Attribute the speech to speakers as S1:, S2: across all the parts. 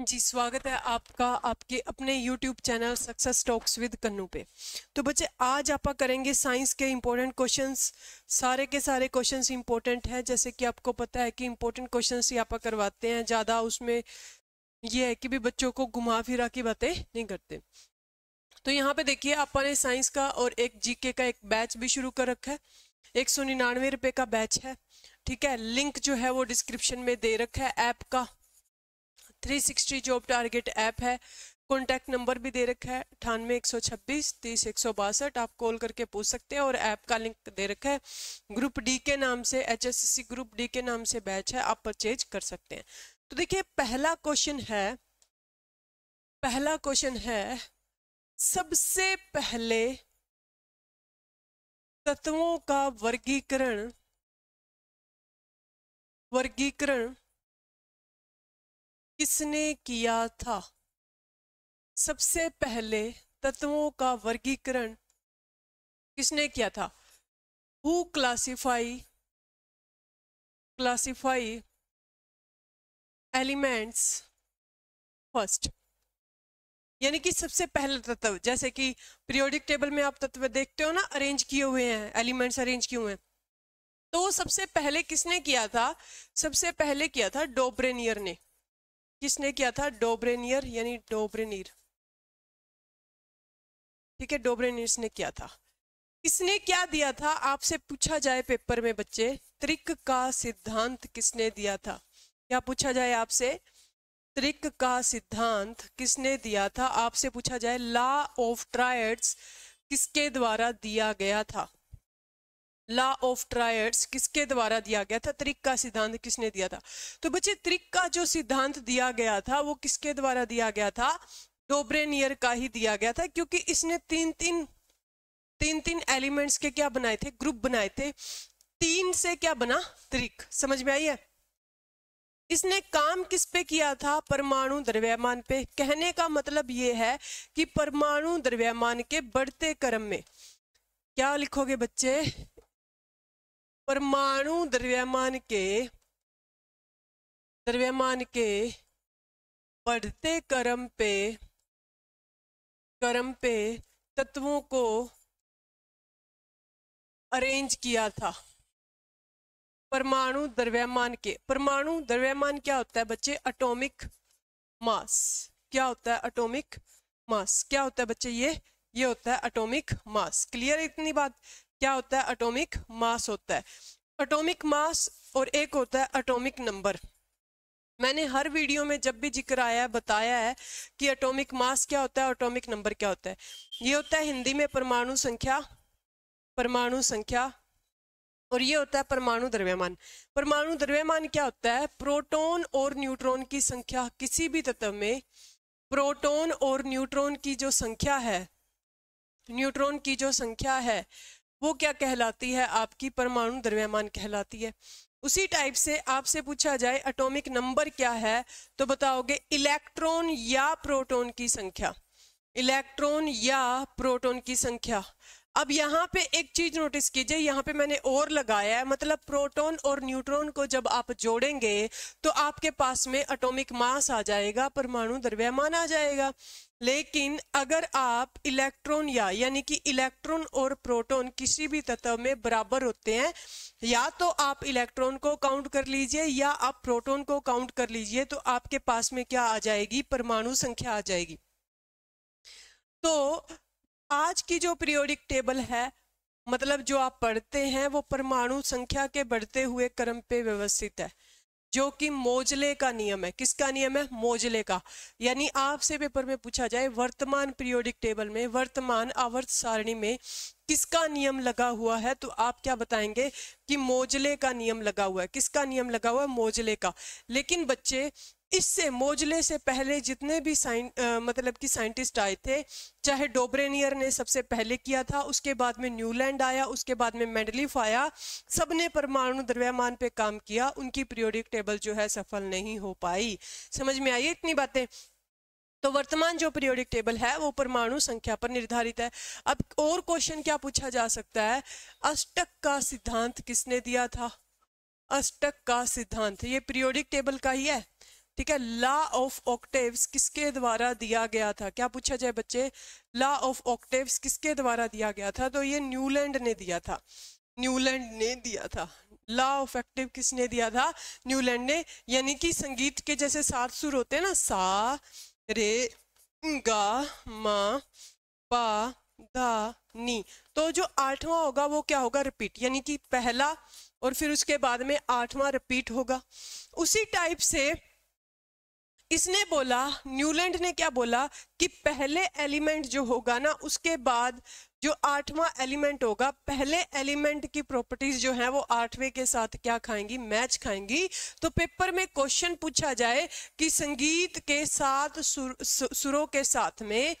S1: जी स्वागत है आपका आपके अपने YouTube channel success talks with Kannu पे तो बच्चे आज आप करेंगे साइंस के इम्पोर्टेंट क्वेश्चंस सारे के सारे क्वेश्चंस इम्पोर्टेंट हैं जैसे कि आपको पता है कि इम्पोर्टेंट क्वेश्चंस ही आप करवाते हैं ज़्यादा उसमें ये है कि भी बच्चों को घुमा फिरा की बातें नहीं करते तो यहाँ पर देखिए आपने साइंस का और एक जी का एक बैच भी शुरू कर रखा है एक सौ निन्यानवे रुपये का बैच है ठीक है लिंक जो है वो डिस्क्रिप्शन में दे रखा है ऐप का 360 जॉब टारगेट ऐप है कॉन्टैक्ट नंबर भी दे रखा है अठानवे एक सौ छब्बीस तीस एक सौ बासठ आप कॉल करके पूछ सकते हैं और ऐप का लिंक दे रखा है ग्रुप डी के नाम से H S C group D के नाम से बैच है आप परचेज कर सकते हैं तो देखिए पहला क्वेश्चन है पहला
S2: क्वेश्चन है सबसे पहले तत्वों का वर्गीकरण वर्गीकरण किसने किया था सबसे पहले तत्वों का वर्गीकरण किसने किया था who classify classify
S1: elements first यानी कि सबसे पहले तत्व जैसे कि पीरियोडिक टेबल में आप तत्व देखते हो ना अरेंज किए हुए हैं एलिमेंट्स अरेंज किए हुए हैं तो सबसे पहले किसने किया था सबसे पहले किया था डोब्रेनियर ने किसने किया था डोब्रेनियर यानी डोब्रेनियर ठीक है डोब्रेनियर ने किया था किसने क्या दिया था आपसे पूछा जाए पेपर में बच्चे त्रिक का सिद्धांत किसने दिया था क्या पूछा जाए आपसे त्रिक का सिद्धांत किसने दिया था आपसे पूछा जाए लॉ ऑफ ट्रायड्स किसके द्वारा दिया गया था लॉ ऑफ ट्रायड्स किसके द्वारा दिया गया था त्रिक का सिद्धांत किसने दिया था तो बच्चे त्रिक का जो सिद्धांत दिया गया था वो किसके द्वारा दिया गया था डोब्रेनियर का ही दिया गया था क्योंकि इसने तीन तीन तीन तीन एलिमेंट्स के क्या बनाए थे ग्रुप बनाए थे तीन से क्या बना त्रिक समझ में आई है इसने काम किस पे किया था परमाणु द्रव्यमान पे कहने का मतलब ये है कि परमाणु द्रव्यमान के बढ़ते क्रम में क्या लिखोगे बच्चे परमाणु द्रव्यमान के
S2: द्रव्यमान के बढ़ते क्रम पे क्रम पे तत्वों को
S1: अरेंज किया था परमाणु द्रव्यमान के परमाणु द्रव्यमान क्या होता है बच्चे अटोमिक मास क्या होता है अटोमिक मास क्या होता है बच्चे ये ये होता है अटोमिक मास क्लियर है इतनी बात क्या होता है अटोमिक मास होता है अटोमिक मास और एक होता है अटोमिक नंबर मैंने हर वीडियो में जब भी जिक्र आया है बताया है कि अटोमिक मास क्या होता है अटोमिक नंबर क्या होता है ये होता है हिंदी में परमाणु संख्या परमाणु संख्या और ये होता है परमाणु द्रव्यमान परमाणु द्रव्यमान क्या होता है प्रोटोन और न्यूट्रॉन की संख्या किसी भी तत्व में प्रोटोन और न्यूट्रॉन की जो संख्या है न्यूट्रॉन की जो संख्या है वो क्या कहलाती है आपकी परमाणु द्रव्यमान कहलाती है उसी टाइप से आपसे पूछा जाए एटॉमिक नंबर क्या है तो बताओगे इलेक्ट्रॉन या प्रोटॉन की संख्या इलेक्ट्रॉन या प्रोटॉन की संख्या अब यहाँ पे एक चीज नोटिस कीजिए यहाँ पे मैंने और लगाया है मतलब प्रोटॉन और न्यूट्रॉन को जब आप जोड़ेंगे तो आपके पास में एटॉमिक मास आ जाएगा परमाणु द्रव्यमान आ जाएगा लेकिन अगर आप इलेक्ट्रॉन या यानी कि इलेक्ट्रॉन और प्रोटॉन किसी भी तत्व में बराबर होते हैं या तो आप इलेक्ट्रॉन को काउंट कर लीजिए या आप प्रोटॉन को काउंट कर लीजिए तो आपके पास में क्या आ जाएगी परमाणु संख्या आ जाएगी तो आज की जो पीरियोडिक टेबल है मतलब जो आप पढ़ते हैं वो परमाणु संख्या के बढ़ते हुए क्रम पे व्यवस्थित है जो कि मोजले का नियम है किसका नियम है मोजले का यानी आपसे पेपर में पूछा जाए वर्तमान पीरियोडिक टेबल में वर्तमान आवर्त सारणी में किसका नियम लगा हुआ है तो आप क्या बताएंगे कि मोजले का नियम लगा हुआ है किसका नियम लगा हुआ है मोजले का लेकिन बच्चे इससे मोजले से पहले जितने भी साइन मतलब कि साइंटिस्ट आए थे चाहे डोब्रेनियर ने सबसे पहले किया था उसके बाद में न्यूलैंड आया उसके बाद में मेंडलिफ आया सब ने परमाणु द्रव्यमान पे काम किया उनकी प्रियोडिक टेबल जो है सफल नहीं हो पाई समझ में आई इतनी बातें तो वर्तमान जो पीरियोडिक टेबल है वो परमाणु संख्या पर निर्धारित है अब और क्वेश्चन क्या पूछा जा सकता है अष्टक का सिद्धांत किसने दिया था अष्टक का सिद्धांत ये पीरियोडिक टेबल का ही है ठीक है ला ऑफ ऑक्टेव्स किसके द्वारा दिया गया था क्या पूछा जाए बच्चे ला ऑफ ऑक्टेव्स किसके द्वारा दिया गया था तो ये न्यूलैंड ने दिया था न्यूलैंड ने दिया था ला ऑफ एक्टिव किसने दिया था न्यूलैंड ने यानी कि संगीत के जैसे सात सुर होते हैं ना सा रे गा मा पा धा नी तो जो आठवां होगा वो क्या होगा रिपीट यानी कि पहला और फिर उसके बाद में आठवां रिपीट होगा उसी टाइप से इसने बोला न्यूलैंड ने क्या बोला कि पहले एलिमेंट जो होगा ना उसके बाद जो आठवां एलिमेंट होगा पहले एलिमेंट की प्रॉपर्टीज जो है वो आठवें के साथ क्या खाएंगी मैच खाएंगी तो पेपर में क्वेश्चन पूछा जाए कि संगीत के साथ सुर, सुरों के साथ में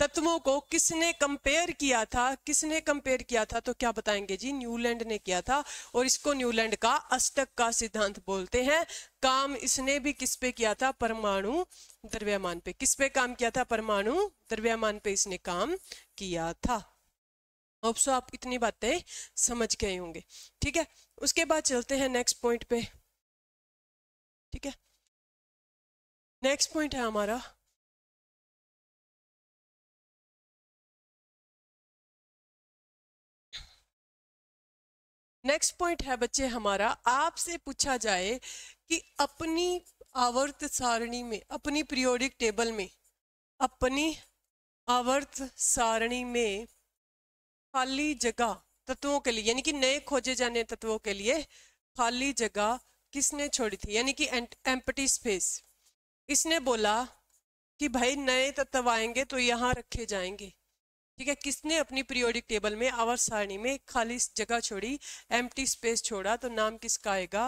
S1: तत्वों को किसने कंपेयर किया था किसने कंपेयर किया था तो क्या बताएंगे जी न्यूलैंड ने किया था और इसको न्यूलैंड का अष्टक का सिद्धांत बोलते हैं काम इसने भी किस पे किया था परमाणु द्रव्यमान पे किस पे काम किया था परमाणु द्रव्यमान पे इसने काम किया था सो आप इतनी बातें समझ गए होंगे ठीक है उसके बाद चलते हैं नेक्स्ट पॉइंट पे
S2: ठीक है नेक्स्ट पॉइंट है हमारा
S1: नेक्स्ट पॉइंट है बच्चे हमारा आपसे पूछा जाए कि अपनी आवर्त सारणी में अपनी प्रियोडिक टेबल में अपनी आवर्त सारणी में खाली जगह तत्वों के लिए यानी कि नए खोजे जाने तत्वों के लिए खाली जगह किसने छोड़ी थी यानी कि एम्पटी स्पेस इसने बोला कि भाई नए तत्व आएंगे तो यहाँ रखे जाएंगे ठीक है किसने अपनी पीरियोडिक टेबल में आवर सारणी में खाली जगह छोड़ी एम स्पेस छोड़ा तो नाम किसका आएगा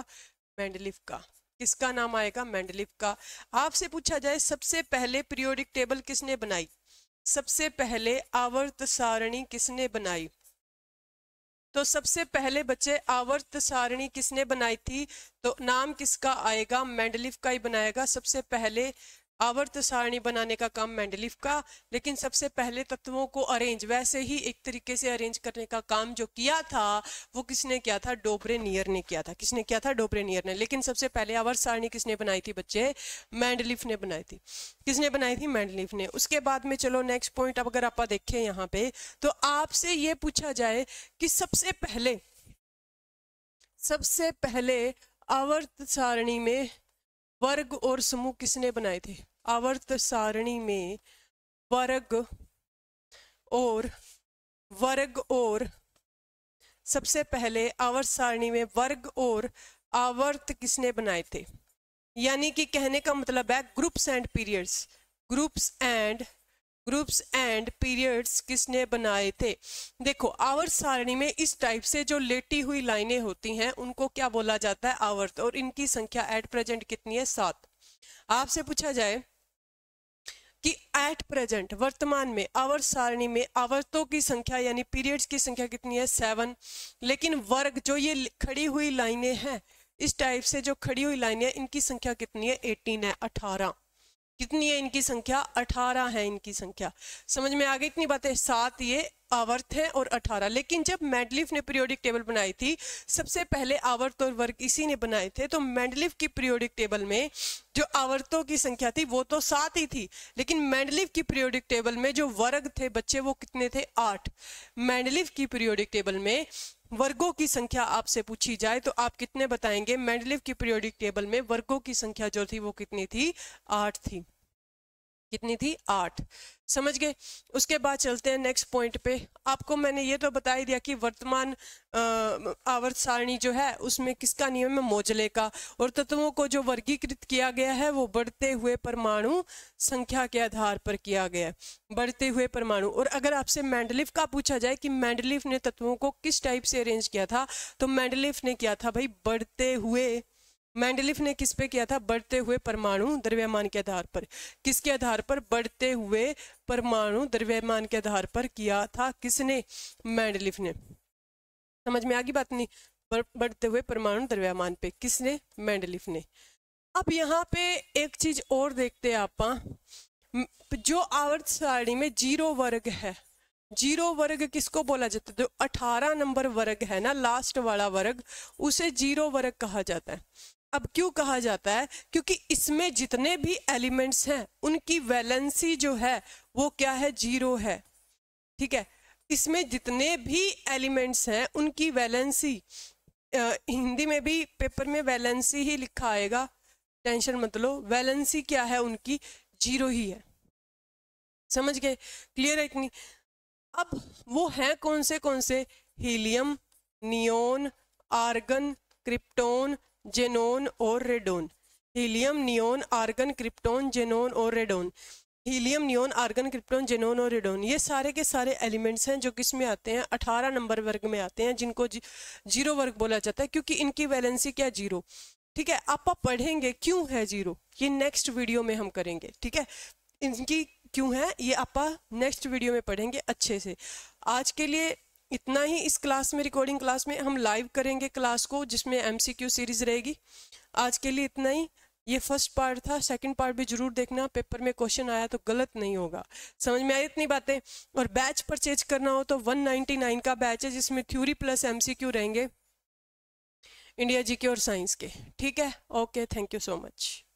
S1: मैंडलिफ का किसका नाम आएगा मैंडलिफ का आपसे पूछा जाए सबसे पहले पीरियोडिक टेबल किसने बनाई सबसे पहले आवर्त सारणी किसने बनाई तो सबसे पहले बच्चे आवर्त सारणी किसने बनाई थी तो नाम किसका आएगा मैंडलिफ का ही बनाएगा सबसे पहले आवर्त सारणी बनाने का काम मेंडलिफ का लेकिन सबसे पहले तत्वों को अरेंज वैसे ही एक तरीके से अरेंज करने का काम जो किया था वो किसने किया था डोबरे नियर ने किया था किसने किया था डोबरे नियर ने लेकिन सबसे पहले आवर्त सारणी किसने बनाई थी बच्चे मैंडलिफ ने बनाई थी किसने बनाई थी मैंडलिफ ने उसके बाद में चलो नेक्स्ट पॉइंट अब अगर आप देखें यहाँ पे तो आपसे ये पूछा जाए कि सबसे पहले सबसे पहले आवर्त सारणी में वर्ग और समूह किसने बनाए थे आवर्त सारणी में वर्ग और वर्ग और सबसे पहले आवर्त सारणी में वर्ग और आवर्त किसने बनाए थे यानी कि कहने का मतलब है groups and periods groups and groups and periods किसने बनाए थे देखो आवर्त सारणी में इस टाइप से जो लेटी हुई लाइनें होती हैं उनको क्या बोला जाता है आवर्त और इनकी संख्या एट प्रेजेंट कितनी है सात आपसे पूछा जाए कि एट प्रेजेंट वर्तमान में आवर्त सारणी में आवर्तों की संख्या यानी पीरियड्स की संख्या कितनी है सेवन लेकिन वर्ग जो ये खड़ी हुई लाइनें हैं इस टाइप से जो खड़ी हुई लाइनें हैं इनकी संख्या कितनी है एटीन है अठारह कितनी है इनकी संख्या अठारह है इनकी संख्या समझ में आ गई इतनी बातें सात ये आवर्त हैं और अठारह लेकिन जब मेंडलिफ ने पीरियोडिक टेबल बनाई थी सबसे पहले आवर्त और वर्ग इसी ने बनाए थे तो मेंडलिफ की पीरियोडिक टेबल में जो आवर्तों की संख्या थी वो तो सात ही थी लेकिन मेंडलिफ की पीरियोडिक टेबल में जो वर्ग थे बच्चे वो कितने थे आठ मेंडलिफ की पीरियोडिक टेबल में वर्गों की संख्या आपसे पूछी जाए तो आप कितने बताएंगे मेंडलिव की पीरियोडिक टेबल में वर्गों की संख्या जो थी वो कितनी थी आठ थी कितनी थी आठ समझ गए उसके बाद चलते हैं नेक्स्ट पॉइंट पे आपको मैंने ये तो बता ही दिया कि वर्तमान आवर्त सारणी जो है उसमें किसका नियम है मोजले का और तत्वों को जो वर्गीकृत किया गया है वो बढ़ते हुए परमाणु संख्या के आधार पर किया गया है बढ़ते हुए परमाणु और अगर आपसे मैंडलिफ का पूछा जाए कि मैंडलिफ ने तत्वों को किस टाइप से अरेंज किया था तो मैंडलिफ ने किया था भाई बढ़ते हुए मैंडलिफ ने किस पे किया था बढ़ते हुए परमाणु द्रव्यमान के आधार पर किसके आधार पर बढ़ते हुए परमाणु द्रव्यमान के आधार पर किया था किसने मैंडलिफ ने समझ में आ गई बात नहीं बढ़ते हुए परमाणु द्रव्यमान पे किसने मैंडलिफ ने अब यहाँ पे एक चीज और देखते आप हाँ। जो आवर्त सारणी में जीरो वर्ग है जीरो वर्ग किसको बोला जाता है जो तो अठारह नंबर वर्ग है ना लास्ट वाला वर्ग उसे जीरो वर्ग कहा जाता है अब क्यों कहा जाता है क्योंकि इसमें जितने भी एलिमेंट्स हैं उनकी वैलेंसी जो है वो क्या है जीरो है ठीक है इसमें जितने भी एलिमेंट्स हैं उनकी वैलेंसी हिंदी में भी पेपर में वैलेंसी ही लिखा आएगा टेंशन मत लो वैलेंसी क्या है उनकी जीरो ही है समझ गए क्लियर है इतनी अब वो हैं कौन से कौन से helium neon argon krypton xenon और radon helium neon argon krypton xenon और radon helium neon argon krypton xenon और रेडोन ये सारे के सारे एलिमेंट्स हैं जो किस में आते हैं अठारह नंबर वर्ग में आते हैं जिनको जी, जीरो वर्ग बोला जाता है क्योंकि इनकी वैलेंसी क्या जीरो ठीक है आप पढ़ेंगे क्यों है जीरो ये नेक्स्ट वीडियो में हम करेंगे ठीक है इनकी क्यों है ये आप नेक्स्ट वीडियो में पढ़ेंगे अच्छे से आज के लिए इतना ही इस क्लास में रिकॉर्डिंग क्लास में हम लाइव करेंगे क्लास को जिसमें एमसीक्यू सीरीज रहेगी आज के लिए इतना ही ये फर्स्ट पार्ट था सेकंड पार्ट भी जरूर देखना पेपर में क्वेश्चन आया तो गलत नहीं होगा समझ में आई इतनी बातें और बैच परचेज करना हो तो 199 का बैच है जिसमें थ्योरी प्लस एमसीक्यू रहेंगे इंडिया जीके और साइंस के ठीक है okay thank you so
S2: much